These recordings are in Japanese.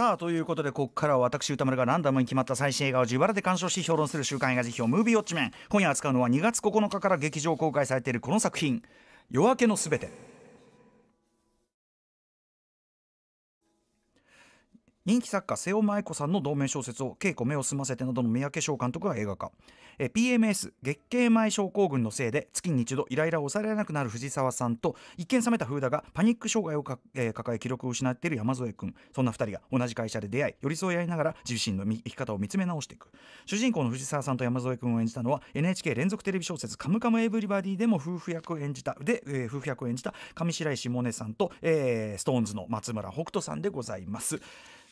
さあということでここからは私歌丸がランダムに決まった最新映画を自腹で鑑賞し評論する週刊映画辞表「ムービーウォッチメン」今夜扱うのは2月9日から劇場公開されているこの作品「夜明けのすべて」。人気作家瀬尾舞子さんの同名小説を「稽古目を澄ませて」などの三宅翔監督が映画化、え PMS 月経前症候群のせいで月に一度イライラを抑えられなくなる藤沢さんと一見冷めた風だがパニック障害をか、えー、抱え記録を失っている山添君そんな2人が同じ会社で出会い寄り添い合いながら自身の生き方を見つめ直していく主人公の藤沢さんと山添君を演じたのは NHK 連続テレビ小説「カムカムエブリバディ」でも夫婦役を演じたで、えー、夫婦役を演じた上白石萌音さんと、えー、ストーンズの松村北斗さんでございます。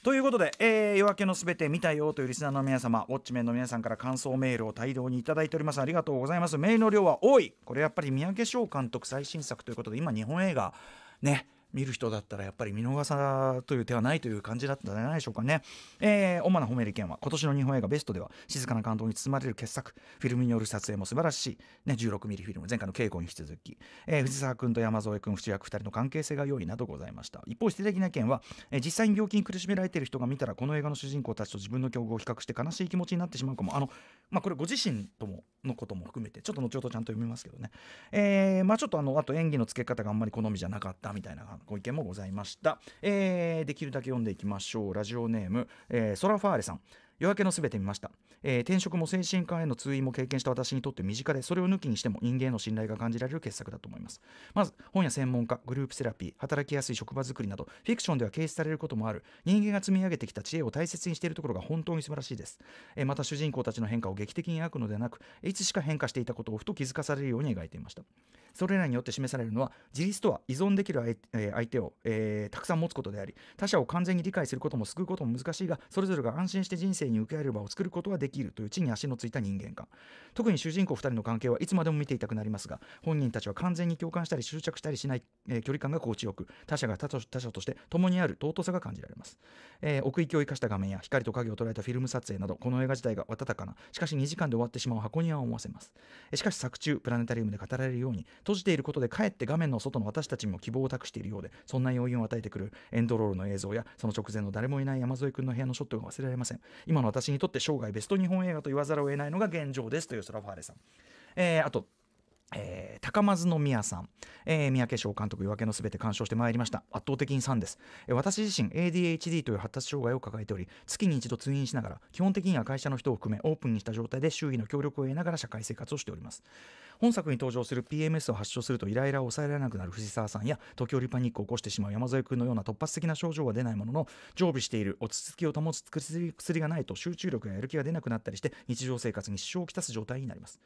ということで、えー、夜明けのすべて見たよというリスナーの皆様、ウォッチメンの皆さんから感想メールを大量にいただいております。ありがとうございます。メールの量は多い。これやっぱり三宅翔監督最新作ということで、今、日本映画、ね、見る人だったらやっぱり見逃さという手はないという感じだったんじゃないでしょうかね、えー、主な褒める件は今年の日本映画ベストでは静かな感動に包まれる傑作フィルムによる撮影も素晴らしい、ね、16ミリフィルム前回の稽古に引き続き、えー、藤沢君と山添君主役2人の関係性が良いなどございました一方否定的な件は、えー、実際に病気に苦しめられている人が見たらこの映画の主人公たちと自分の境遇を比較して悲しい気持ちになってしまうかもあの、まあ、これご自身とものことも含めてちょっと後ほどちゃんと読みますけどね、えー、まあ、ちょっとあのあと演技のつけ方があんまり好みじゃなかったみたいなご意見もございました、えー、できるだけ読んでいきましょうラジオネーム、えー、ソラファーレさん夜明けのすべて見ました、えー、転職も精神科への通院も経験した私にとって身近でそれを抜きにしても人間への信頼が感じられる傑作だと思いますまず本や専門家グループセラピー働きやすい職場づくりなどフィクションでは軽視されることもある人間が積み上げてきた知恵を大切にしているところが本当に素晴らしいです、えー、また主人公たちの変化を劇的に描くのではなくいつしか変化していたことをふと気づかされるように描いていましたそれらによって示されるのは自立とは依存できる相,、え相手を、えー、たくさん持つことであり他者を完全に理解することも救うことも難しいがそれぞれが安心して人生に受け入れる場を作ることはできるという地に足のついた人間観特に主人公2人の関係はいつまでも見ていたくなりますが本人たちは完全に共感したり執着したりしない、えー、距離感が心地よく他者が他者として共にある尊さが感じられます、えー、奥行きを生かした画面や光と影を捉えたフィルム撮影などこの映画自体が温かなしかし2時間で終わってしまう箱庭を思わせます、えー、しかし作中プラネタリウムで語られるように閉じていることでかえって画面の外の私たちにも希望を託しているようでそんな要因を与えてくるエンドロールの映像やその直前の誰もいない山添君の部屋のショットが忘れられません今今の私にとって生涯ベスト日本映画と言わざるを得ないのが現状ですというソラファーレさん。えー、あとえー、高松宮さん、えー、三宅翔監督、夜明けのすべて鑑賞してまいりました。圧倒的に3です。えー、私自身、ADHD という発達障害を抱えており、月に一度通院しながら、基本的には会社の人を含め、オープンにした状態で周囲の協力を得ながら社会生活をしております。本作に登場する PMS を発症するとイライラを抑えられなくなる藤沢さんや、時折パニックを起こしてしまう山添君のような突発的な症状は出ないものの、常備している落ち着きを保つ薬がないと集中力ややる気が出なくなったりして、日常生活に支障をきたす状態になります。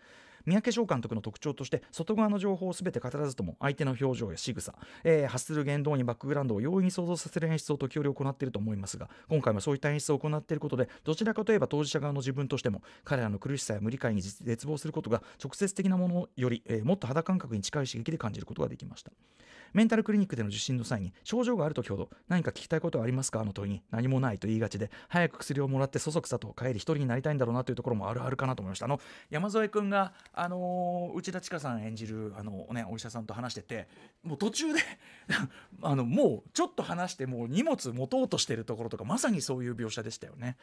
三宅翔監督の特徴として外側の情報を全て語らずとも相手の表情や仕草、えー、発する言動にバックグラウンドを容易に想像させる演出を時折行っていると思いますが今回もそういった演出を行っていることでどちらかといえば当事者側の自分としても彼らの苦しさや無理解に絶望することが直接的なものより、えー、もっと肌感覚に近い刺激で感じることができましたメンタルクリニックでの受診の際に症状がある時ほど何か聞きたいことはありますかあの問いに何もないと言いがちで早く薬をもらってそそくさと帰り一人になりたいんだろうなというところもあるあるかなと思いましたあの山添君があの内田千佳さん演じるあの、ね、お医者さんと話しててもう途中で あのもうちょっと話してもう荷物持とうとしてるところとかまさにそういう描写でしたよね。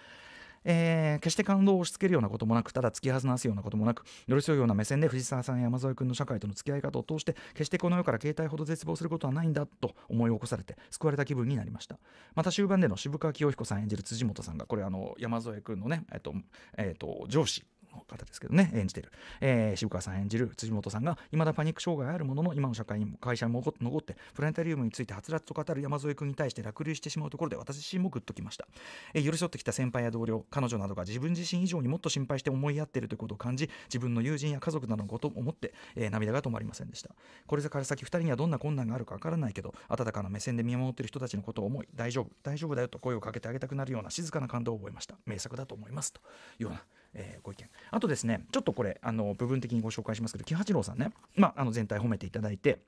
えー、決して感動を押し付けるようなこともなくただ突き放すようなこともなく寄り添うような目線で藤沢さんや山添君の社会との付き合い方を通して決してこの世から携帯ほど絶望することはないんだと思い起こされて救われた気分になりましたまた終盤での渋川清彦さん演じる辻元さんがこれあの山添君のね、えっとえっと、上司方ですけどね演じてる、えー、渋川さん演じる辻元さんがいまだパニック障害あるものの今の社会にも会社にも残ってプラネタリウムについてはつらつと語る山添君に対して落流してしまうところで私自身もグッときました、えー、寄り添ってきた先輩や同僚彼女などが自分自身以上にもっと心配して思い合っているということを感じ自分の友人や家族などのことを思って、えー、涙が止まりませんでしたこれから先2人にはどんな困難があるかわからないけど温かな目線で見守っている人たちのことを思い大丈夫大丈夫だよと声をかけてあげたくなるような静かな感動を覚えました名作だと思いますというようなえー、ご意見あとですねちょっとこれあの部分的にご紹介しますけど喜八郎さんね、まあ、あの全体褒めていただいて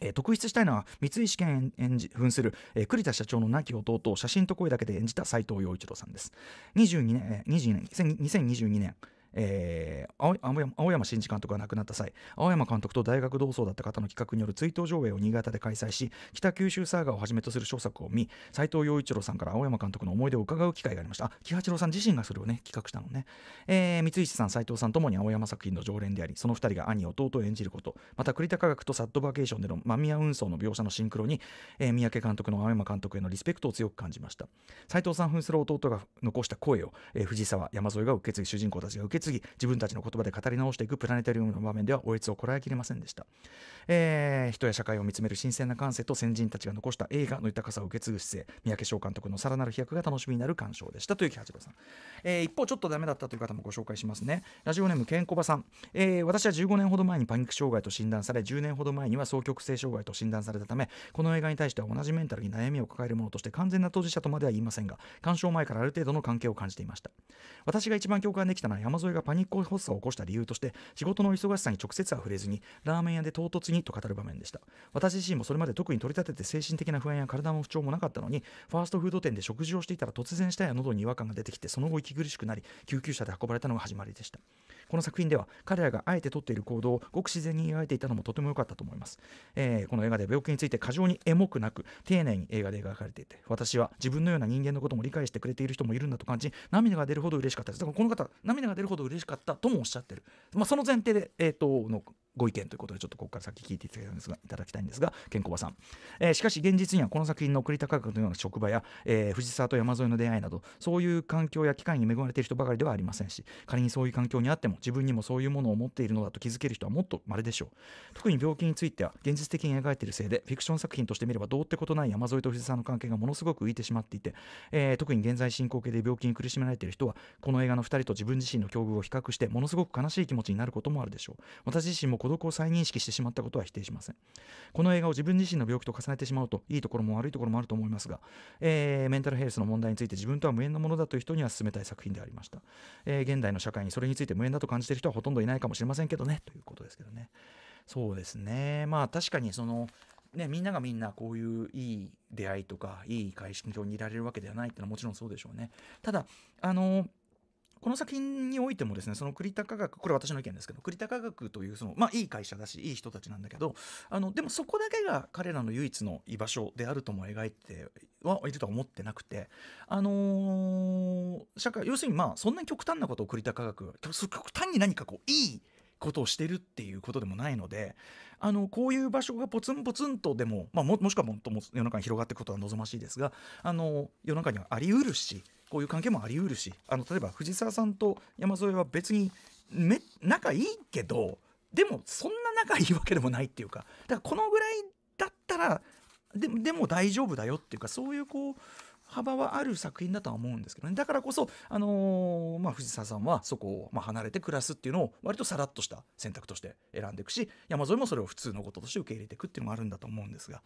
えー、特筆したいのは三井試験演じ扮する、えー、栗田社長の亡き弟を写真と声だけで演じた斎藤洋一郎さんです22年、えー、22年2022年えー、青山新司監督が亡くなった際青山監督と大学同窓だった方の企画による追悼上映を新潟で開催し北九州サーガをはじめとする小作を見斎藤陽一郎さんから青山監督の思い出を伺う機会がありましたあ木八郎さん自身がそれをね企画したのね、えー、三石さん斎藤さんともに青山作品の常連でありその2人が兄弟を演じることまた栗田科学とサッドバケーションでの間宮運送の描写のシンクロに、えー、三宅監督の青山監督へのリスペクトを強く感じました斎藤さん扮する弟が残した声を、えー、藤沢山添が受け継ぎ主人公たちが受けけ継ぎ、自分たちの言葉で語り直していくプラネタリウムの場面では、おえつをこらえきれませんでした。えー、人や社会を見つめる新鮮な感性と先人たちが残した映画の豊かさを受け継ぐ姿勢、三宅翔監督のさらなる飛躍が楽しみになる鑑賞でしたという木八郎さん。えー、一方、ちょっとダメだったという方もご紹介しますね。ラジオネーム、ケンコバさん。えー、私は15年ほど前にパニック障害と診断され、10年ほど前には双極性障害と診断されたため、この映画に対しては同じメンタルに悩みを抱えるものとして完全な当事者とまでは言いませんが、鑑賞前からある程度の関係を感じていました。私が一番共感できたのは山添沿いがパニック発作を起こした理由として仕事の忙しさに直接は触れずにラーメン屋で唐突にと語る場面でした私自身もそれまで特に取り立てて精神的な不安や体の不調もなかったのにファーストフード店で食事をしていたら突然舌や喉に違和感が出てきてその後息苦しくなり救急車で運ばれたのが始まりでしたこの作品では彼らがあえてとっている行動をごく自然に描いていたのもとても良かったと思います、えー、この映画で病気について過剰にエモくなく丁寧に映画で描かれていて私は自分のような人間のことも理解してくれている人もいるんだと感じ涙が出るほど嬉しかったですだからこの方涙が出るほど嬉しかったともおっしゃってる、まあ、その前提で、えーと、とのご意見ということでちょっとここから先聞いていただきたいんですがいただきたいんですがケンコバさん、えー、しかし現実にはこの作品の送り高くのような職場や、えー、藤沢と山沿いの出会いなどそういう環境や機会に恵まれている人ばかりではありませんし仮にそういう環境にあっても自分にもそういうものを持っているのだと気づける人はもっと稀でしょう特に病気については現実的に描いているせいでフィクション作品として見ればどうってことない山添と藤沢の関係がものすごく浮いてしまっていて、えー、特に現在進行形で病気に苦しめられている人はこの映画の2人と自分自身の境遇を比較してものすごく悲しい気持ちになることもあるでしょう私自身も孤独を再認識してしまったことは否定しませんこの映画を自分自身の病気と重ねてしまうといいところも悪いところもあると思いますが、えー、メンタルヘルスの問題について自分とは無縁のものだという人には勧めたい作品でありました、えー、現代の社会にそれについて無縁だと感じている人はほとんどいないかもしれませんけどねということですけどねそうですねまあ確かにそのね、みんながみんなこういういい出会いとかいい会心境にいられるわけではないっていうのはもちろんそうでしょうね。ただあのこの作品においてもですねその栗田科学これ私の意見ですけど栗田科学というその、まあ、いい会社だしいい人たちなんだけどあのでもそこだけが彼らの唯一の居場所であるとも描いてはいるとは思ってなくて、あのー、社会要するにまあそんなに極端なことを栗田科学極端に何かこういいことをしてるっていうことでもないのであのこういう場所がポツンポツンとでも、まあ、もしくはもっとも世の中に広がっていくことは望ましいですがあの世の中にはありうるしこういう関係もありうるしあの例えば藤沢さんと山添は別にめ仲いいけどでもそんな仲いいわけでもないっていうかだからこのぐらいだったらででも大丈夫だよっていうかそういうこう幅はある作品だとは思うんですけどねだからこそ、あのー、まあ、藤沢さんはそこを、まあ、離れて暮らすっていうのを割とさらっとした選択として選んでいくし山添もそれを普通のこととして受け入れていくっていうのもあるんだと思うんですが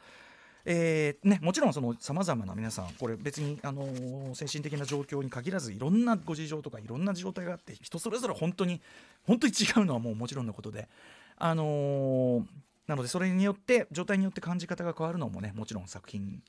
えーね、もちろんさまざまな皆さんこれ別に、あのー、精神的な状況に限らずいろんなご事情とかいろんな状態があって人それぞれ本当に本当に違うのはもうもちろんのことで。あのー、なのでそれによって状態によって感じ方が変わるのもねもちろん作品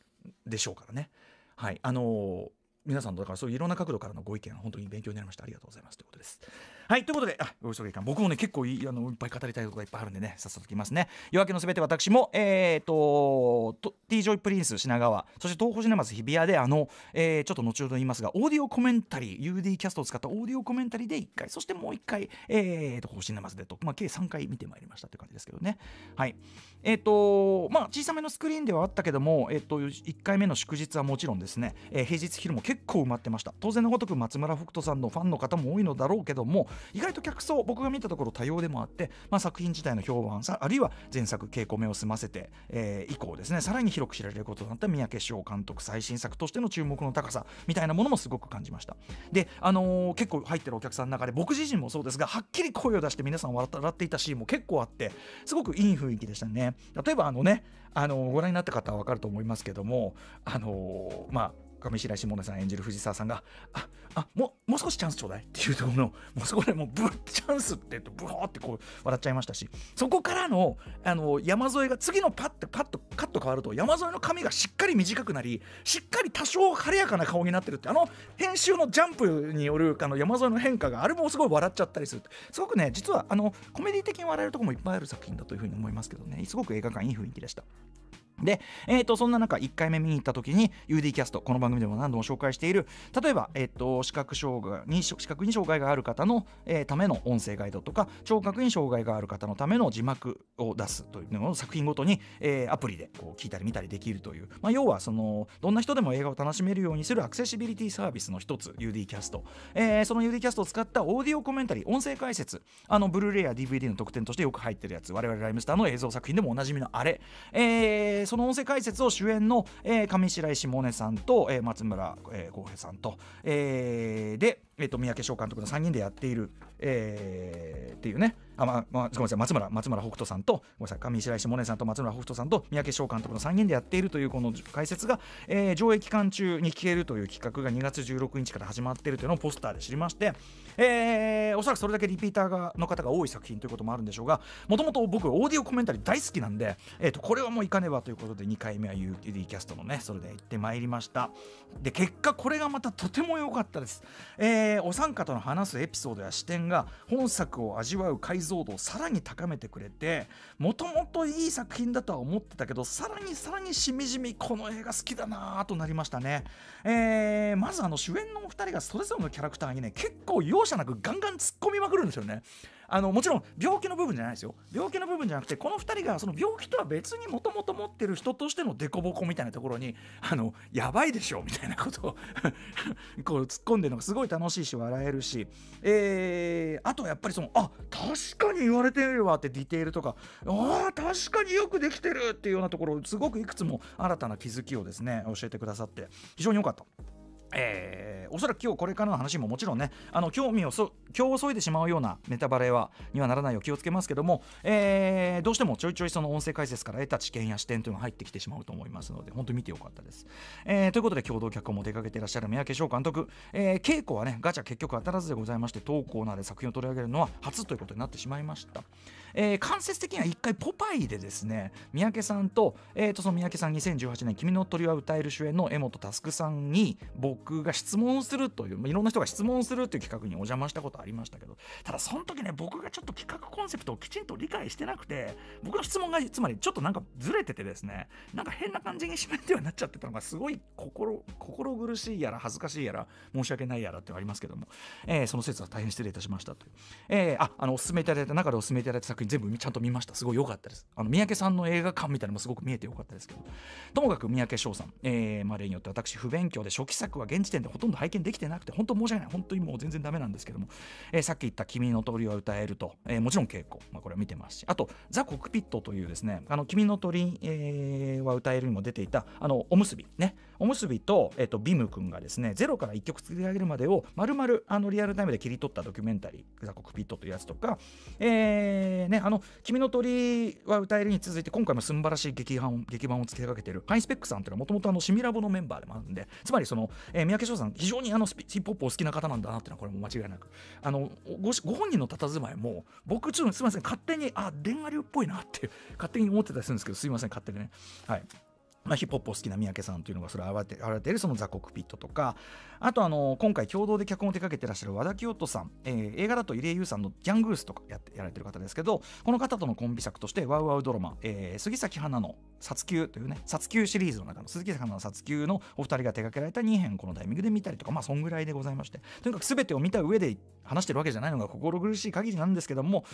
でしょうからね。はいあのー皆さんのだからそういういろんな角度からのご意見本当に勉強になりましたありがとうございますということです。はいということであお急ぎか僕もね結構いいあのいっぱい語りたいことがいっぱいあるんでねさっさときますね夜明けのすべて私もえっ、ー、と T ジョイプリンス品川そして東宝シネマズ日比谷であの、えー、ちょっと後ほど言いますがオーディオコメンタリー UD キャストを使ったオーディオコメンタリーで1回そしてもう1回えっ、ー、とシネマズでと、まあ、計3回見てまいりましたって感じですけどねはいえっ、ー、とまあ小さめのスクリーンではあったけどもえっ、と1回目の祝日はもちろんですね、え平日昼も結構埋まってました当然のごとく松村北斗さんのファンの方も多いのだろうけども意外と客層僕が見たところ多様でもあって、まあ、作品自体の評判さあるいは前作稽古目を済ませて、えー、以降ですねさらに広く知られることになった三宅翔監督最新作としての注目の高さみたいなものもすごく感じましたで、あのー、結構入ってるお客さんの中で僕自身もそうですがはっきり声を出して皆さん笑っていたシーンも結構あってすごくいい雰囲気でしたね例えばあのねあのー、ご覧になった方は分かると思いますけどもあのー、まあ上白石萌音さん演じる藤沢さんが「ああももう少しチャンスちょうだい」っていうところのもうそこでもうブチャンスって言ってブワーってこう笑っちゃいましたしそこからのあの山添が次のパッてパッとカット変わると山添の髪がしっかり短くなりしっかり多少晴れやかな顔になってるってあの編集のジャンプによるあの山添の変化があれもすごい笑っちゃったりするすごくね実はあのコメディ的に笑えるとこもいっぱいある作品だというふうに思いますけどねすごく映画館いい雰囲気でした。で、えー、とそんな中、1回目見に行った時に UD キャスト、この番組でも何度も紹介している、例えば、えー、と視覚障害に視覚に障害がある方の、えー、ための音声ガイドとか、聴覚に障害がある方のための字幕を出すというのを作品ごとに、えー、アプリでこう聞いたり見たりできるという、まあ、要はそのどんな人でも映画を楽しめるようにするアクセシビリティサービスの一つ、UD キャスト。えー、その UD キャストを使ったオーディオコメンタリー、音声解説、あのブルーレイや DVD の特典としてよく入ってるやつ、我々ライムスターの映像作品でもおなじみのあれ、えーその音声解説を主演の、えー、上白石萌音さんと、えー、松村浩、えー、平さんと、えー、でえー、と三宅翔監督の3人でやっている、えー、っていうねあ、ままあ、ごめんなさい松村松村北斗さんとごめんなさい上白石萌音さんと松村北斗さんと三宅翔監督の3人でやっているというこの解説が、えー、上映期間中に消えるという企画が2月16日から始まっているというのをポスターで知りまして、えー、おそらくそれだけリピーターがの方が多い作品ということもあるんでしょうがもともと僕オーディオコメンタリー大好きなんで、えー、とこれはもういかねばということで2回目は UD キャストのねそれで行ってまいりましたで結果これがまたとても良かったです、えーえー、お三方の話すエピソードや視点が本作を味わう解像度をさらに高めてくれてもともといい作品だとは思ってたけどさらにさらにしみじみこの映画好きだなぁとなりましたね、えー、まずあの主演のお二人がそれぞれのキャラクターにね結構容赦なくガンガン突っ込みまくるんですよねあのもちろん病気の部分じゃないですよ病気の部分じゃなくてこの2人がその病気とは別にもともと持ってる人としての凸凹みたいなところにあのやばいでしょみたいなことを こう突っ込んでるのがすごい楽しいし笑えるし、えー、あとやっぱりそのあ確かに言われてるわってディテールとかああ確かによくできてるっていうようなところすごくいくつも新たな気づきをですね教えてくださって非常に良かった。えー、おそらく今日これからの話ももちろんねあの興味をそ今日そいでしまうようなネタバレはにはならないよう気をつけますけども、えー、どうしてもちょいちょいその音声解説から得た知見や視点というのが入ってきてしまうと思いますので本当に見てよかったです、えー、ということで共同脚本も出かけていらっしゃる三宅翔監督、えー、稽古はねガチャ結局当たらずでございまして投稿なナで作品を取り上げるのは初ということになってしまいましたえー、間接的には一回ポパイでですね、三宅さんと、えー、とその三宅さん2018年君の鳥は歌える主演の柄本佑さんに僕が質問するという、まあ、いろんな人が質問するという企画にお邪魔したことありましたけど、ただその時ね、僕がちょっと企画コンセプトをきちんと理解してなくて、僕の質問がつまりちょっとなんかずれててですね、なんか変な感じに締めてはなっちゃってたのがすごい心、心苦しいやら恥ずかしいやら申し訳ないやらってありますけども、えー、その説は大変失礼いたしましたという。えー、あ、あの、お勧めいただいた中でお勧めいただいた作品全部ちゃんと見ましたすごい良かったですあの三宅さんの映画館みたいなのもすごく見えて良かったですけどともかく三宅翔さん、えー、まあ、例によって私不勉強で初期作は現時点でほとんど拝見できてなくて本当申し訳ない本当にもう全然ダメなんですけども、えー、さっき言った「君の鳥は歌えると」えー、もちろん稽古、まあ、これは見てますしあと「ザ・コクピット」というですね「あの君の鳥、えは歌える」にも出ていたあのおむすびねおむすびと,、えーと、ビム君がですねゼロから1曲作り上げるまでをまるあのリアルタイムで切り取ったドキュメンタリー「ザ・コクピット」というやつとか「えーね、あの君の鳥は歌える」に続いて今回もすんばらしい劇版劇版をつけかけてるハイスペックさんというのはもともとあのシミラボのメンバーでもあるんでつまりその、えー、三宅翔さん非常にあのヒップホップお好きな方なんだなっていうのはこれも間違いなくあのごご本人の佇まいも僕ちょっとすみません勝手にあ電話流っぽいなって勝手に思ってたりするんですけどすみません勝手にねはい。まあ、ヒップホップを好きな三宅さんというのがそれを表れているそのザ・コックピットとかあとあの今回共同で脚本を手掛けてらっしゃる和田清人さん、えー、映画だと入江優さんの「ギャングルス」とかやってやられてる方ですけどこの方とのコンビ作としてワウワウドラマ、えー、杉咲花の「殺球」というね「殺球」シリーズの中の杉咲花の「殺球」のお二人が手掛けられた2編このタイミングで見たりとかまあそんぐらいでございましてとにかく全てを見た上で話してるわけじゃないのが心苦しい限りなんですけども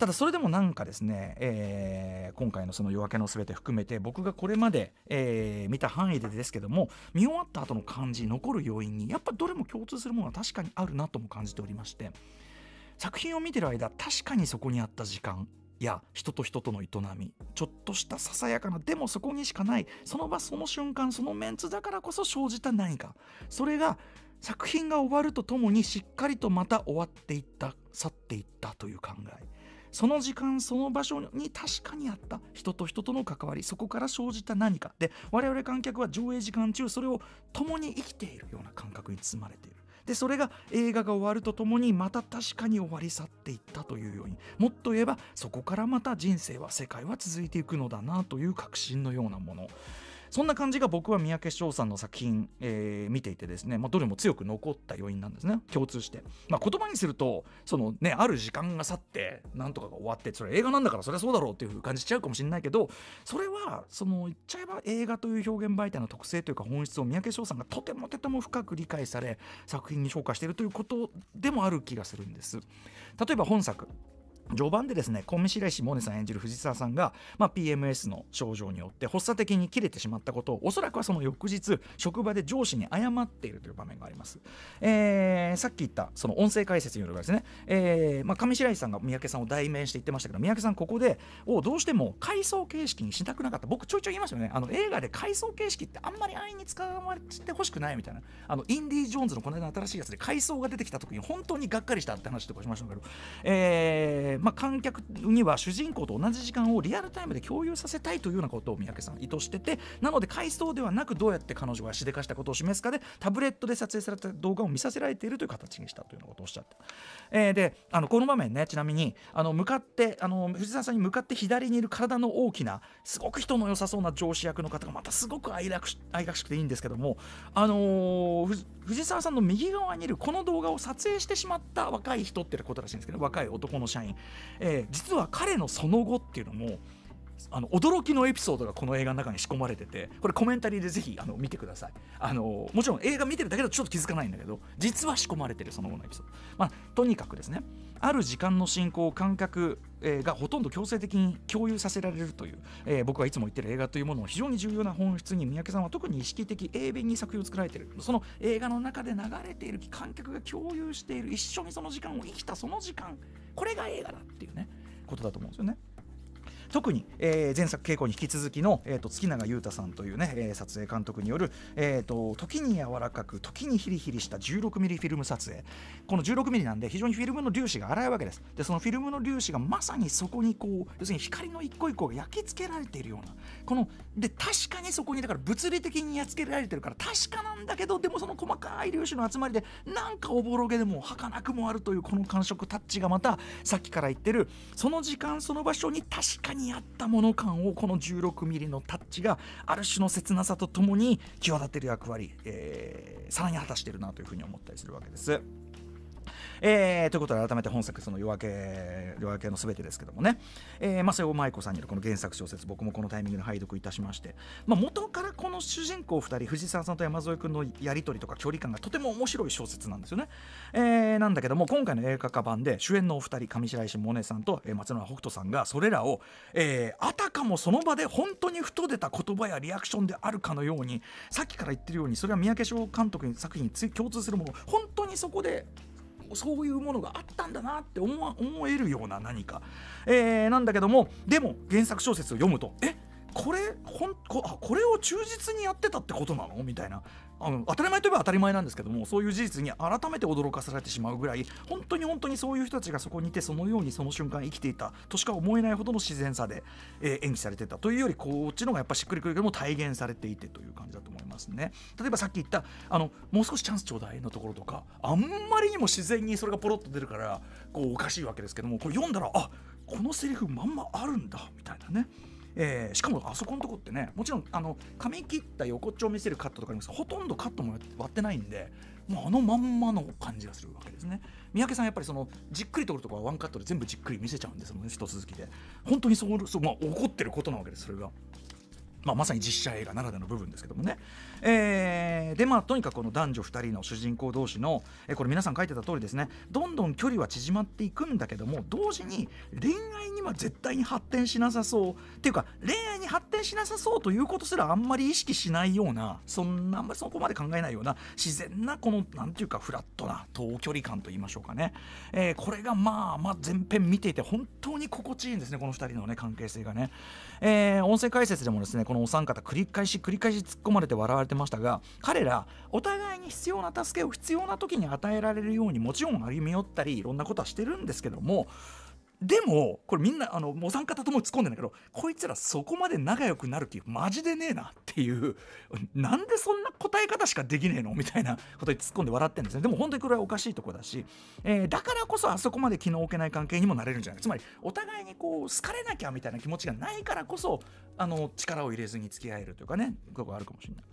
ただそれでもなんかですね、えー、今回のその夜明けのすべて含めて僕がこれまで、えー、見た範囲でですけども見終わった後の感じ残る要因にやっぱどれも共通するものは確かにあるなとも感じておりまして作品を見てる間確かにそこにあった時間や人と人との営みちょっとしたささやかなでもそこにしかないその場その瞬間そのメンツだからこそ生じた何かそれが作品が終わるとともにしっかりとまた終わっていった去っていったという考えその時間その場所に確かにあった人と人との関わりそこから生じた何かで我々観客は上映時間中それを共に生きているような感覚に包まれている。でそれが映画が終わるとともにまた確かに終わり去っていったというようにもっと言えばそこからまた人生は世界は続いていくのだなという確信のようなものそんな感じが僕は三宅翔さんの作品、えー、見ていてですね、まあ、どれも強く残った要因なんですね共通して、まあ、言葉にするとそのねある時間が去ってなんとかが終わってそれ映画なんだからそれはそうだろうっていう感じしちゃうかもしれないけどそれはその言っちゃえば映画という表現媒体の特性というか本質を三宅翔さんがとてもとても深く理解され作品に評価しているということでもある気がするんです例えば本作序盤でですね小見白石萌音さん演じる藤沢さんが、まあ、PMS の症状によって発作的に切れてしまったことをおそらくはその翌日職場で上司に謝っているという場面があります、えー、さっき言ったその音声解説によるばですね、えーまあ、上白石さんが三宅さんを代名して言ってましたけど三宅さんここでをどうしても回想形式にしなくなかった僕ちょいちょい言いますよねあの映画で回想形式ってあんまり安易に使われてほしくないみたいなあのインディ・ジョーンズのこの間新しいやつで回想が出てきた時に本当にがっかりしたって話とかしましたけど、えーまあ、観客には主人公と同じ時間をリアルタイムで共有させたいというようなことを三宅さん意図しててなので回想ではなくどうやって彼女がしでかしたことを示すかでタブレットで撮影された動画を見させられているという形にしたというようなことをおっしゃった、えー、であのこの場面ねちなみにあの向かってあの藤沢さんに向かって左にいる体の大きなすごく人の良さそうな上司役の方がまたすごく愛し愛らしくていいんですけどもあのー藤沢さんの右側にいるこの動画を撮影してしまった若い人ってことらしいんですけど若い男の社員、えー、実は彼のその後っていうのもあの驚きのエピソードがこの映画の中に仕込まれててこれコメンタリーでぜひあの見てくださいあのもちろん映画見てるだけだとちょっと気づかないんだけど実は仕込まれてるその後のエピソード、まあ、とにかくですねある時間の進行感覚えがほとんど強制的に共有させられるという、えー、僕はいつも言ってる映画というものを非常に重要な本質に三宅さんは特に意識的鋭敏に作品を作られているその映画の中で流れている観客が共有している一緒にその時間を生きたその時間これが映画だっていうねことだと思うんですよね。特に、えー、前作傾向に引き続きの、えーと、月永裕太さんというね、えー、撮影監督による、えーと、時に柔らかく時にヒリヒリした1 6ミリフィルム撮影この1 6ミリなんで非常にフィルムの粒子が荒いわけですでそのフィルムの粒子がまさにそこにこう要するに光の一個一個が焼き付けられているようなこので確かにそこにだから物理的にやっつけられてるから確かなんだけどでもその細かい粒子の集まりでなんかおぼろげでも儚くもあるというこの感触タッチがまたさっきから言ってるその時間その場所に確かににあったもの感をこの 16mm のタッチがある種の切なさとともに際立てる役割、えー、さらに果たしてるなというふうに思ったりするわけです。えー、ということで改めて本作その夜明け夜明けのすべてですけどもね、えー、まあ、瀬尾舞子さんによるこの原作小説僕もこのタイミングで拝読いたしまして、まあ、元からこの主人公2人藤沢さんと山添君のやり取りとか距離感がとても面白い小説なんですよね、えー、なんだけども今回の映画化版で主演のお二人上白石萌音さんと松村北斗さんがそれらを、えー、あたかもその場で本当にふと出た言葉やリアクションであるかのようにさっきから言ってるようにそれは三宅翔監督に作品に共通するもの本当にそこでそういうものがあったんだなって思えるような何か、えー、なんだけどもでも原作小説を読むとえっこれほんこあこれを忠実にやってたってことなのみたいなあの当たり前といえば当たり前なんですけどもそういう事実に改めて驚かされてしまうぐらい本当に本当にそういう人たちがそこにいてそのようにその瞬間生きていたとしか思えないほどの自然さで、えー、演技されてたというよりこっちの方がやっぱしっくりくるけども体現されていてという感じだと思いますね例えばさっき言ったあのもう少しチャンスちょうだいのところとかあんまりにも自然にそれがポロッと出るからこうおかしいわけですけどもこれ読んだらあこのセリフまんまあるんだみたいなねえー、しかもあそこのとこってねもちろんあの髪切った横っちょを見せるカットとかありますほとんどカットも割ってないんでもうあのまんまの感じがするわけですね三宅さんやっぱりそのじっくり撮るとこはワンカットで全部じっくり見せちゃうんですもんね一続きで本当にそうそう、まあ、怒ってることなわけですそれが。まあ、まさに実写映画ならではの部分ですけどもね、えー、でまあとにかくこの男女2人の主人公同士の、えー、これ皆さん書いてた通りですねどんどん距離は縮まっていくんだけども同時に恋愛には絶対に発展しなさそうっていうか恋愛に発展しなさそうということすらあんまり意識しないようなそんなあんまりそこまで考えないような自然なこの何ていうかフラットな遠距離感と言いましょうかね、えー、これがまあまあ前編見ていて本当に心地いいんですねこの2人のね関係性がね。えー、音声解説でもですねこのお三方繰り返し繰り返し突っ込まれて笑われてましたが彼らお互いに必要な助けを必要な時に与えられるようにもちろん歩み寄ったりいろんなことはしてるんですけどもでもこれみんなあのお三方とも突っ込んでんだけどこいつらそこまで仲良くなる気マジでねえなっていう なんでそんな答え方しかできねえのみたいなことに突っ込んで笑ってるんですねでも本当にこれはおかしいとこだし、えー、だからこそあそこまで気の置けない関係にもなれるんじゃないつまりお互いにこう好かれなきゃみたいな気持ちがないからこそあの力を入れずに付き合えるというかねとこがあるかもしれない。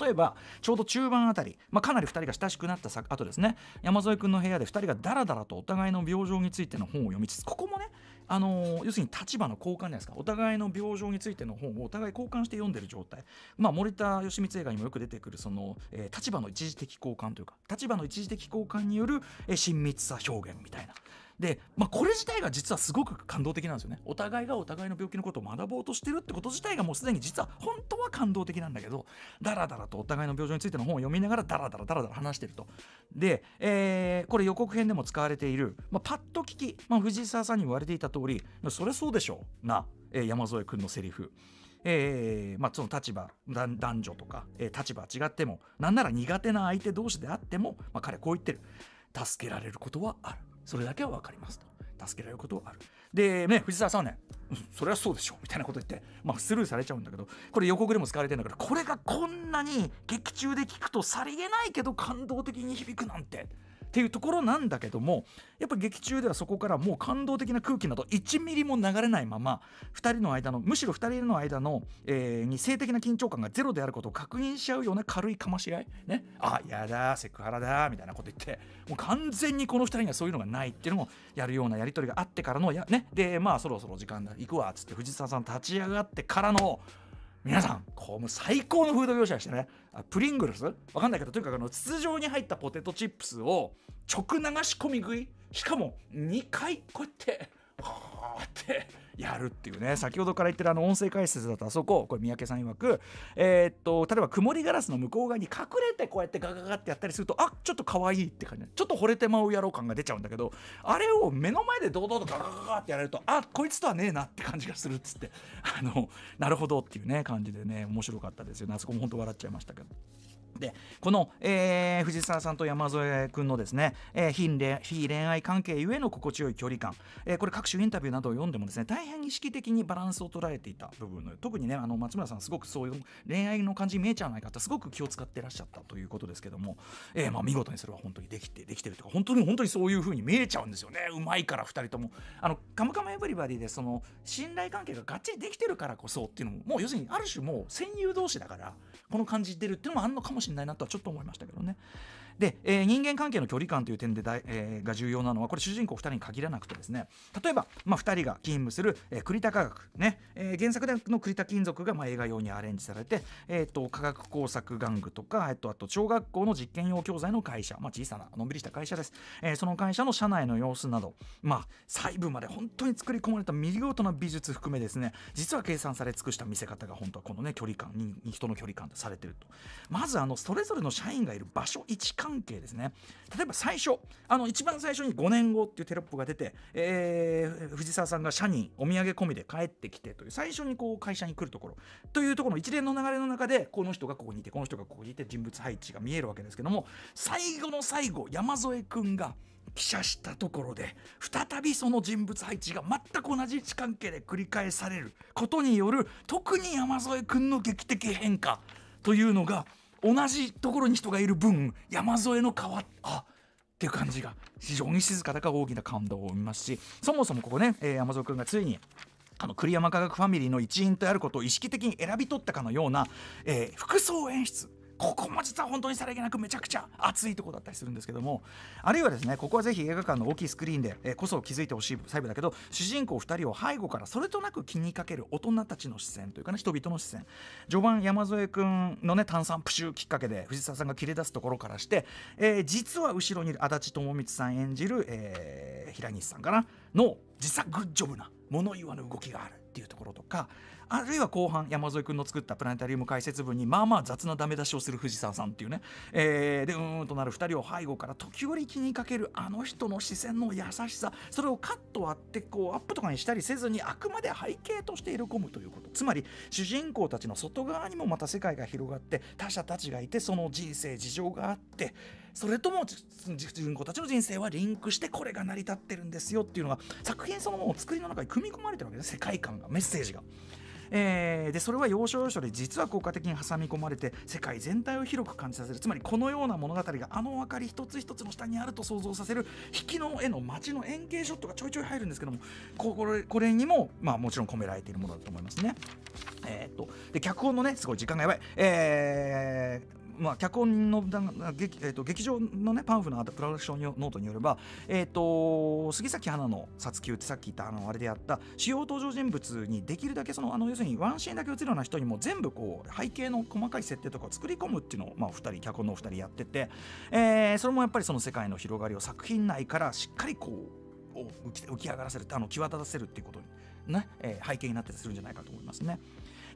例えばちょうど中盤あたり、まあ、かなり2人が親しくなった後ですね山添君の部屋で2人がダラダラとお互いの病状についての本を読みつつここもねあのー、要するに立場の交換じゃないですかお互いの病状についての本をお互い交換して読んでる状態、まあ、森田義満映画にもよく出てくるその、えー、立場の一時的交換というか立場の一時的交換による、えー、親密さ表現みたいなで、まあ、これ自体が実はすごく感動的なんですよねお互いがお互いの病気のことを学ぼうとしてるってこと自体がもうすでに実は本当は感動的なんだけどだらだらとお互いの病状についての本を読みながらだらだらだらだら話してるとで、えー、これ予告編でも使われている、まあ、パッと聞き、まあ、藤沢さんに言われていた通りそれそうでしょうな、えー、山添君のセリフえー、まあ、その立場男女とか、えー、立場違ってもなんなら苦手な相手同士であっても、まあ、彼こう言ってる助けられることはあるそれだけは分かりますと。助けられることはある。で、ね、藤沢さんね、それはそうでしょみたいなこと言って、まあ、スルーされちゃうんだけど、これ予告でも使われてるんだけど、これがこんなに劇中で聞くとさりげないけど感動的に響くなんて。っていうところなんだけどもやっぱ劇中ではそこからもう感動的な空気など1ミリも流れないまま2人の間のむしろ2人の間の、えー、に性的な緊張感がゼロであることを確認しちゃうような軽いかまし合いねあやだセクハラだみたいなこと言ってもう完全にこの2人にはそういうのがないっていうのをやるようなやり取りがあってからのやねでまあそろそろ時間だ行くわっつって藤沢さん立ち上がってからの皆さんこうもう最高のフード描写でしたねあプリングルスわかんないけどとにかくあの筒状に入ったポテトチップスを直流し込み食いしかも2回こうやってはあってやるっていうね先ほどから言ってるあの音声解説だとあそここれ三宅さん曰くえー、っと例えば曇りガラスの向こう側に隠れてこうやってガガガってやったりするとあちょっと可愛いって感じちょっと惚れてまう野郎感が出ちゃうんだけどあれを目の前で堂々とガガガガってやられるとあこいつとはねえなって感じがするっつってあのなるほどっていうね感じでね面白かったですよねあそこも本当笑っちゃいましたけど。でこの、えー、藤沢さんと山添君のですね、えー、非恋愛関係ゆえの心地よい距離感、えー、これ各種インタビューなどを読んでもですね大変意識的にバランスを捉えていた部分の特にねあの松村さんすごくそういう恋愛の感じ見えちゃわない方すごく気を使ってらっしゃったということですけども、えー、まあ見事にそれは本当にできてできてるというか本当に本当にそういうふうに見えちゃうんですよねうまいから2人とも「あのカムカムエヴリバディ」でその信頼関係ががっちりできてるからこそっていうのももう要するにある種もう戦友同士だからこの感じ出るっていうのもあるのかもしれないしれないなとはちょっと思いましたけどね。で、えー、人間関係の距離感という点でだい、えー、が重要なのはこれ主人公2人に限らなくてですね例えば、まあ、2人が勤務する、えー、栗田科学ね、えー、原作での栗田金属が、まあ、映画用にアレンジされて、えーと、科学工作玩具とか、えーと、あと小学校の実験用教材の会社、まあ、小さなのんびりした会社です、えー、その会社の社内の様子など、まあ、細部まで本当に作り込まれた見事な美術含めですね実は計算され尽くした見せ方が本当はこのね距離感に人の距離感とされてるとまずあのそれぞれの社員がいる場所位置関係ですね例えば最初あの一番最初に5年後っていうテロップが出て、えー、藤沢さんが社にお土産込みで帰ってきてという最初にこう会社に来るところというところの一連の流れの中でこの人がここにいてこの人がここにいて人物配置が見えるわけですけども最後の最後山添君が記者したところで再びその人物配置が全く同じ位置関係で繰り返されることによる特に山添君の劇的変化というのが同じところに人がいる分山添の川あっていう感じが非常に静かだか大きな感動を生みますしそもそもここね、えー、山添君がついにあの栗山科学ファミリーの一員とあることを意識的に選び取ったかのような、えー、服装演出ここも実は本当にさりげなくめちゃくちゃ熱いとこだったりするんですけどもあるいはですねここはぜひ映画館の大きいスクリーンで、えこそ気づいてほしい細部だけど主人公2人を背後からそれとなく気にかける大人たちの視線というかね人々の視線序盤山添君のね炭酸プシューきっかけで藤沢さんが切れ出すところからして、えー、実は後ろにいる足立智光さん演じる、えー、平西さんかなの実はグッジョブな物言わぬ動きがあるっていうところとかあるいは後半山添君の作ったプラネタリウム解説文にまあまあ雑なダメ出しをする藤沢さんっていうね、えー、でうーんとなる2人を背後から時折気にかけるあの人の視線の優しさそれをカット割ってこうアップとかにしたりせずにあくまで背景として入れ込むということつまり主人公たちの外側にもまた世界が広がって他者たちがいてその人生事情があってそれとも自分子たちの人生はリンクしてこれが成り立ってるんですよっていうのが作品そのものを作りの中に組み込まれてるわけです世界観がメッセージがえー、でそれは要所要所で実は効果的に挟み込まれて世界全体を広く感じさせるつまりこのような物語があの明かり一つ一つの下にあると想像させる引きの絵の街の円形ショットがちょいちょい入るんですけどもこれこれにも、まあ、もちろん込められているものだと思いますね。えー、っとで脚本のねすごい時間がやばい。えーまあ、脚本の劇,、えーと、劇場の、ね、パンフのプロダクションノートによれば、えーと、杉咲花の「撮球」ってさっき言ったあのあれでやった主要登場人物にできるだけそのあの要するにワンシーンだけ映るような人にも全部こう背景の細かい設定とかを作り込むっていうのを、まあ、2人脚本のお二人やってて、えー、それもやっぱりその世界の広がりを作品内からしっかりこう浮き上がらせるあの際立たせるっていうことにね、ねえー、背景になってするんじゃないかと思いますね。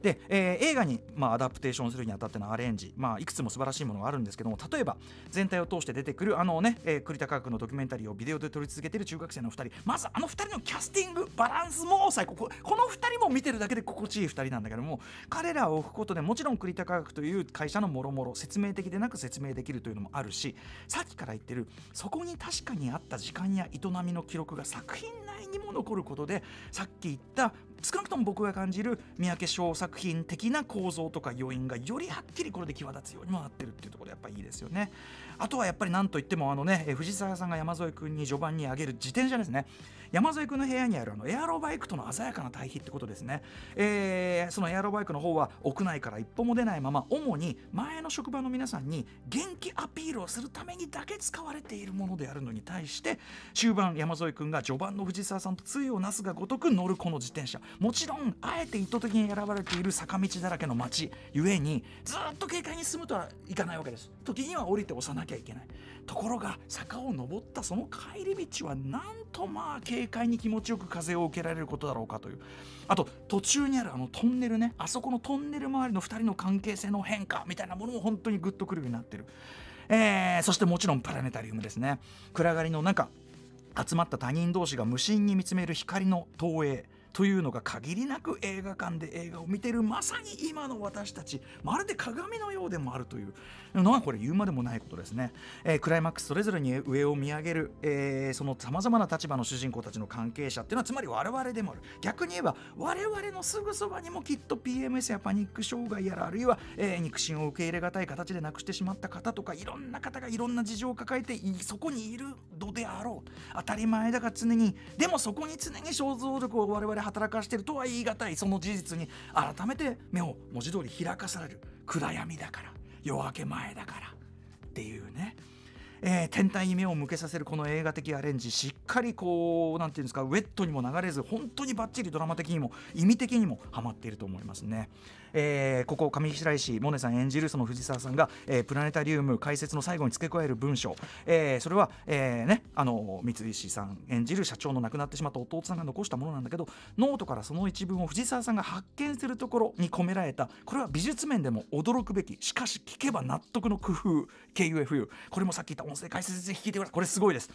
で、えー、映画に、まあ、アダプテーションするにあたってのアレンジ、まあ、いくつも素晴らしいものがあるんですけども例えば全体を通して出てくるあのね、えー、栗田科学のドキュメンタリーをビデオで撮り続けている中学生の2人まずあの2人のキャスティングバランスも最高この2人も見てるだけで心地いい2人なんだけども彼らを置くことでもちろん栗田科学という会社のもろもろ説明的でなく説明できるというのもあるしさっきから言ってるそこに確かにあった時間や営みの記録が作品内にも残ることでさっき言った少なくとも僕が感じる三宅翔作品的な構造とか余韻がよりはっきりこれで際立つようにもなってるっていうところでやっぱりいいですよねあとはやっぱり何といってもあのね藤沢さんが山添君に序盤に挙げる自転車ですね山添君の部屋にあるあのエアロバイクとの鮮やかな対比ってことですね、えー、そのエアロバイクの方は屋内から一歩も出ないまま主に前の職場の皆さんに元気アピールをするためにだけ使われているものであるのに対して終盤山添君が序盤の藤沢さんと対をなすがごとく乗るこの自転車もちろんあえて意図的に選ばれている坂道だらけの街ゆえにずっと警戒に進むとはいかないわけです時には降りて押さなきゃいけないところが坂を登ったその帰り道はなんとまあ警戒に気持ちよく風を受けられることだろうかというあと途中にあるあのトンネルねあそこのトンネル周りの2人の関係性の変化みたいなものも本当にグッとくるようになってる、えー、そしてもちろんパラネタリウムですね暗がりの中集まった他人同士が無心に見つめる光の投影というのが限りなく映画館で映画を見てるまさに今の私たちまるで鏡のようでもあるというのはこれ言うまでもないことですね、えー、クライマックスそれぞれに上を見上げる、えー、そのさまざまな立場の主人公たちの関係者っていうのはつまり我々でもある逆に言えば我々のすぐそばにもきっと PMS やパニック障害やらあるいは、えー、肉親を受け入れがたい形でなくしてしまった方とかいろんな方がいろんな事情を抱えてそこにいるのであろう当たり前だが常にでもそこに常に想像力を我々で働かしてるとは言い難いその事実に改めて目を文字通り開かされる暗闇だから夜明け前だからっていうねえー、天体に目を向けさせるこの映画的アレンジしっかりこう何て言うんですかウェットにも流れず本当にバッチリドラマ的にも意味的にもハマっていると思いますね、えー、ここ上白石萌音さん演じるその藤沢さんが、えー、プラネタリウム解説の最後に付け加える文章、えー、それは、えーね、あの三石さん演じる社長の亡くなってしまった弟さんが残したものなんだけどノートからその一文を藤沢さんが発見するところに込められたこれは美術面でも驚くべきしかし聞けば納得の工夫 KUFU これもさっき言った音声解説で聞いてくださいこれすごいです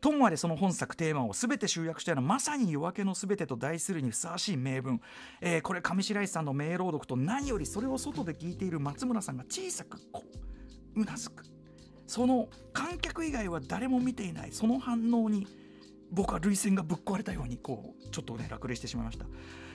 ともあれその本作テーマを全て集約したようなまさに「夜明けの全て」と題するにふさわしい名文、えー、これ上白石さんの名朗読と何よりそれを外で聞いている松村さんが小さくこううなずくその観客以外は誰も見ていないその反応に僕は涙腺がぶっ壊れたようにこうちょっとね落雷してしまいました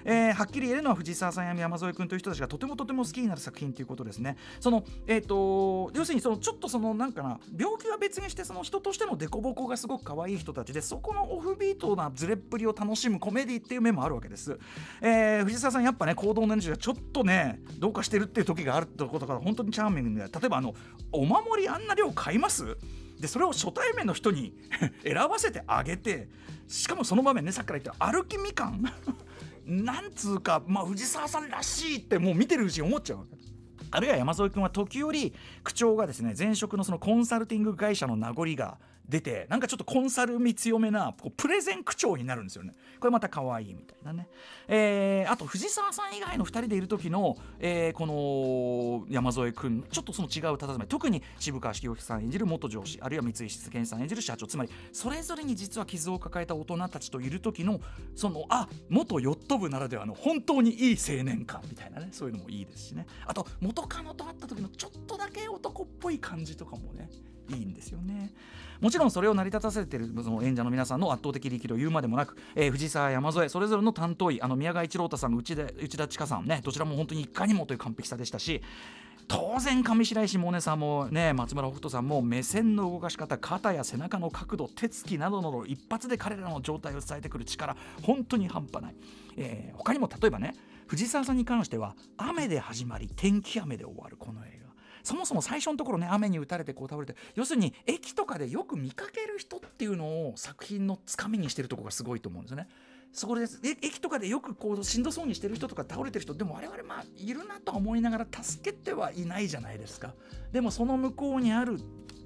えー、はっきり言えるのは藤沢さんや山添君という人たちがとてもとても好きになる作品ということですね。そのえーと、要するにそのちょっとそのなんかな病気は別にしてその人としての凸凹がすごく可愛い人たちでそこのオフビートなずれっぷりを楽しむコメディっていう面もあるわけです。えー、藤沢さんやっぱね行動の年がちょっとねどうかしてるっていう時があるってことから本当にチャーミングで例えばあのお守りあんな量買いますでそれを初対面の人に 選ばせてあげてしかもその場面ねさっきから言った歩きみかんなんつうか、まあ、藤沢さんらしいってもう見てるうちに思っちゃう。あるいは山添君は時折口調がですね前職のそのコンサルティング会社の名残が出てなんかちょっとコンサルみ強めなこうプレゼン口調になるんですよねこれまた可愛いみたいなね、えー、あと藤沢さん以外の2人でいる時の、えー、この山添君ちょっとその違う佇まい特に渋川茂之さん演じる元上司あるいは三井石健さん演じる社長つまりそれぞれに実は傷を抱えた大人たちといる時のそのあ元ヨット部ならではの本当にいい青年感みたいなねそういうのもいいですしねあと元カノと会った時のちょっとだけ男っぽい感じとかもねいいんですよね。もちろんそれを成り立たせているその演者の皆さんの圧倒的力量言うまでもなく、えー、藤沢山添それぞれの担当医あの宮川一郎太さん内田内田千佳さんねどちらも本当にいかにもという完璧さでしたし当然上白石萌音さんもね松村北斗さんも目線の動かし方肩や背中の角度手つきなどの一発で彼らの状態を伝えてくる力本当に半端ない、えー、他にも例えばね藤沢さんに関しては雨で始まり天気雨で終わるこの映画そもそも最初のところね雨に打たれてこう倒れて要するに駅とかでよく見かける人っていうのを作品のつかみにしてるとこがすごいと思うんですね。そこで駅とかでよくこうしんどそうにしてる人とか倒れてる人でも我々まあいるなとは思いながら助けてはいないじゃないですか。でもその向こうにある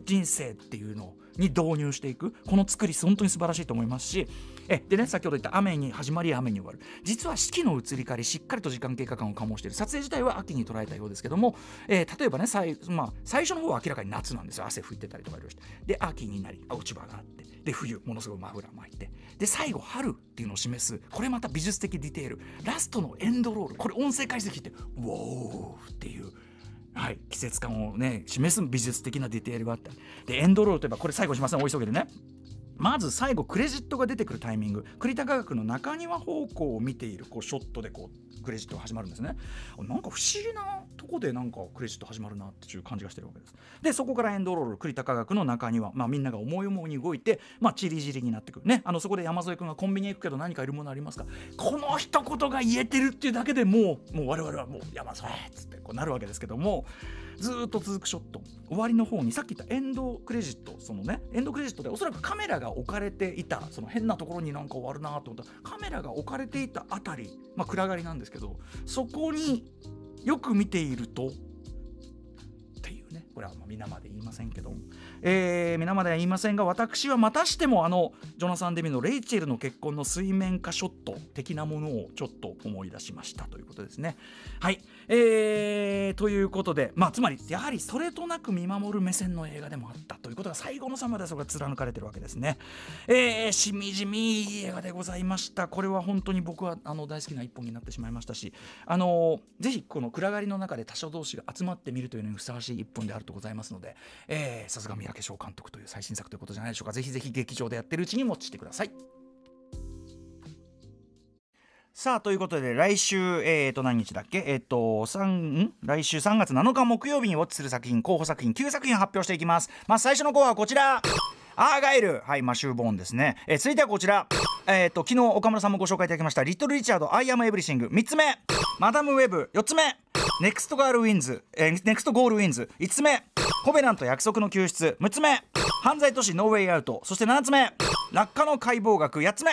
人生っていうのに導入していくこの作り本当に素晴らしいと思いますしえでね先ほど言った雨に始まり雨に終わる実は四季の移り変わりしっかりと時間経過感を醸している撮影自体は秋に捉えたようですけども、えー、例えばね最,、まあ、最初の方は明らかに夏なんですよ汗拭いてたりとかいろいろしてで秋になり落ち葉があってで冬ものすごいマフラー巻いてで最後春っていうのを示すこれまた美術的ディテールラストのエンドロールこれ音声解析ってウォーっていう。はい、季節感をね示す美術的なディテールがあったでエンドロールといえばこれ最後しませんお急ぎでねまず最後クレジットが出てくるタイミング栗田科学の中庭方向を見ているこうショットでこうクレジットが始まるんですねなんか不思議なとこでなんかクレジット始まるなっていう感じがしてるわけですでそこからエンドロール栗田科学の中庭、まあ、みんなが思い思いに動いてまあチりジりになってくるねあのそこで山添君がコンビニへ行くけど何かいるものありますかこの一言が言えてるっていうだけでもうもう我々はもう山添っつってこうなるわけですけどもずっと続くショット終わりの方にさっき言ったエンドクレジットそのねエンドクレジットでおそらくカメラがが置かれていたその変なところになんか終わるなと思ったカメラが置かれていた辺り、まあ、暗がりなんですけどそこによく見ているとこれはまあ皆まで言いませんけど、えー、皆までは言いませんが私はまたしてもあのジョナサン・デミのレイチェルの結婚の水面下ショット的なものをちょっと思い出しましたということですね。はい、えー、ということで、まあ、つまりやはりそれとなく見守る目線の映画でもあったということが最後の3までそれが貫かれてるわけですね。えー、しみじみいい映画でございました。これは本当に僕はあの大好きな一本になってしまいましたし、あのー、ぜひこの暗がりの中で他者同士が集まってみるというのにふさわしい一本であるとでございますので、えー、さすが三宅翔監督という最新作ということじゃないでしょうか。ぜひぜひ劇場でやってるうちにもしてください。さあということで来週、えー、と何日だっけ、えー、と3来週3月7日木曜日にウォッチする作品候補作品9作品発表していきますまず最初の候補はこちらアーガイルはいマシュー・ボーンですね、えー、続いてはこちらえっ、ー、と昨日岡村さんもご紹介いただきました「リトル・リチャード・アイ・アム・エブリシング」3つ目「マダム・ウェブ」4つ目「ネクスト・ガール・ウィンズ」えー「ネクスト・ゴール・ウィンズ」5つ目「コベナント約束の救出」6つ目「犯罪都市・ノーウェイ・アウト」そして7つ目「落下の解剖学」8つ目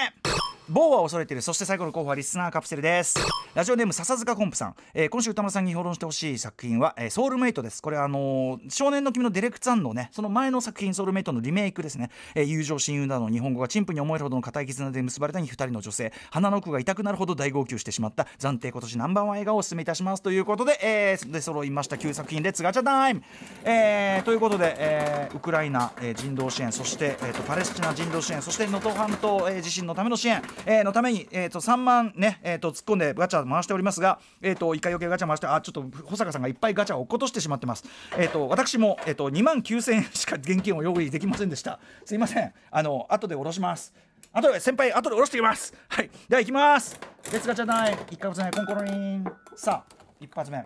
某は恐れているそして最後の候補はリスナーカプセルですラジオネーム笹塚コンプさん、えー、今週歌丸さんに評論してほしい作品は、えー、ソウルメイトですこれあのー、少年の君のデレクツァンのねその前の作品ソウルメイトのリメイクですね、えー、友情親友などの日本語が陳腐に思えるほどの固い絆で結ばれた2人の女性鼻の奥が痛くなるほど大号泣してしまった暫定今年ナンバーワン映画をおすすめいたしますということで、えー、で揃いました旧作品レッツガチャタイム、えー、ということで、えー、ウクライナ、えー、人道支援そして、えーと、とパレスチナ人道支援そして能登半島、えー、地震のための支援えー、のために、えー、と3万ね、えー、と突っ込んでガチャ回しておりますが、えー、と1回余計ガチャ回してあちょっと保坂さんがいっぱいガチャを落っことしてしまってます、えー、と私も、えー、と2万9000円しか現金を用意できませんでしたすいませんあの後で下ろします後で先輩後で下ろしてきますはいでは行きます別ガチャない1回な目コンコロリンさあ一発目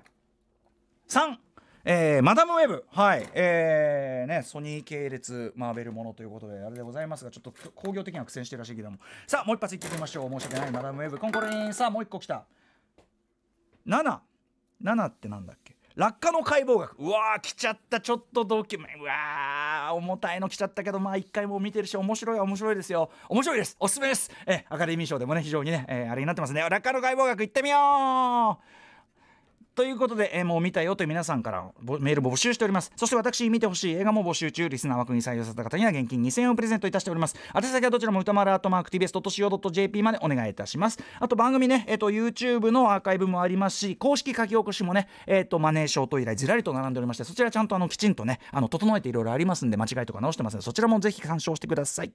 3えー、マダムウェブ、はいえーね、ソニー系列マーベルものということであれでございますがちょっと工業的には苦戦してるらしいけどもさあもう一発いってみましょう申し訳ないマダムウェブコンコリンさあもう一個来た77ってなんだっけ落下の解剖学うわー来ちゃったちょっとドキュメンうわー重たいの来ちゃったけどまあ一回も見てるし面白いは面白いですよ面白いですおすすめですえアカデミー賞でもね非常にね、えー、あれになってますね落下の解剖学いってみようということで、えー、もう見たよという皆さんからメール募集しておりますそして私見てほしい映画も募集中リスナー枠に採用された方には現金2000円をプレゼントいたしております宛先はどちらも歌丸アートマーク TBS.CO.JP までお願いいたしますあと番組ね、えーと、YouTube のアーカイブもありますし公式書き起こしもね、えーと、マネーショート以来ずらりと並んでおりましてそちらちゃんとあのきちんとねあの整えていろいろありますんで間違いとか直してますのでそちらもぜひ鑑賞してください